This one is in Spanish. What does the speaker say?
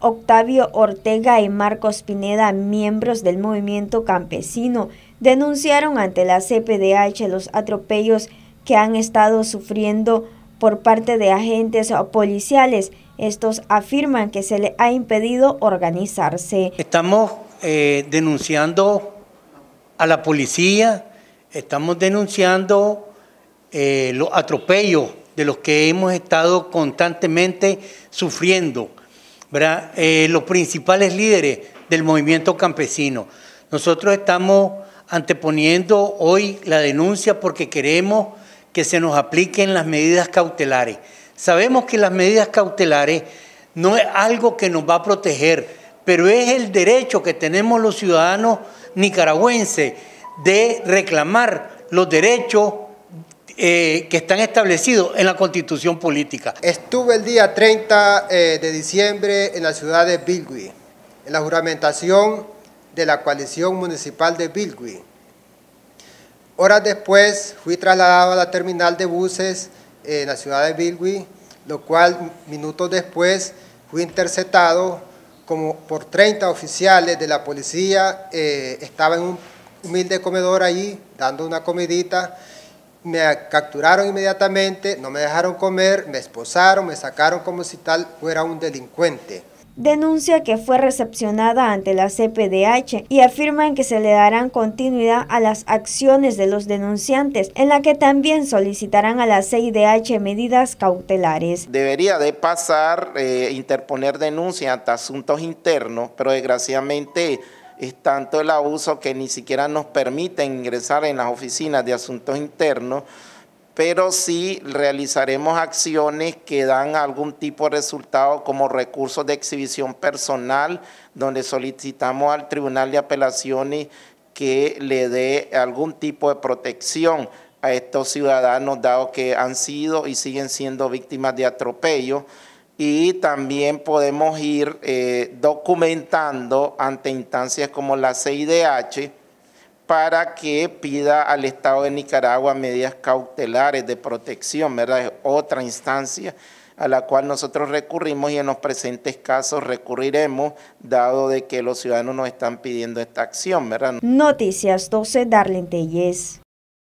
Octavio Ortega y Marcos Pineda, miembros del movimiento campesino, denunciaron ante la CPDH los atropellos que han estado sufriendo por parte de agentes policiales. Estos afirman que se les ha impedido organizarse. Estamos eh, denunciando a la policía, estamos denunciando eh, los atropellos de los que hemos estado constantemente sufriendo eh, los principales líderes del movimiento campesino. Nosotros estamos anteponiendo hoy la denuncia porque queremos que se nos apliquen las medidas cautelares. Sabemos que las medidas cautelares no es algo que nos va a proteger, pero es el derecho que tenemos los ciudadanos nicaragüenses de reclamar los derechos eh, que están establecidos en la constitución política. Estuve el día 30 eh, de diciembre en la ciudad de Bilgui, en la juramentación de la coalición municipal de Bilgui. Horas después fui trasladado a la terminal de buses eh, en la ciudad de Bilgui, lo cual minutos después fui interceptado como por 30 oficiales de la policía, estaba en un humilde comedor allí dando una comidita me capturaron inmediatamente, no me dejaron comer, me esposaron, me sacaron como si tal fuera un delincuente. Denuncia que fue recepcionada ante la CPDH y afirman que se le darán continuidad a las acciones de los denunciantes, en la que también solicitarán a la CIDH medidas cautelares. Debería de pasar, eh, interponer denuncia ante asuntos internos, pero desgraciadamente es tanto el abuso que ni siquiera nos permiten ingresar en las oficinas de asuntos internos, pero sí realizaremos acciones que dan algún tipo de resultado como recursos de exhibición personal, donde solicitamos al Tribunal de Apelaciones que le dé algún tipo de protección a estos ciudadanos, dado que han sido y siguen siendo víctimas de atropello y también podemos ir eh, documentando ante instancias como la CIDH para que pida al Estado de Nicaragua medidas cautelares de protección, ¿verdad? Es otra instancia a la cual nosotros recurrimos y en los presentes casos recurriremos, dado de que los ciudadanos nos están pidiendo esta acción, ¿verdad? Noticias 12, Darlene Tellez.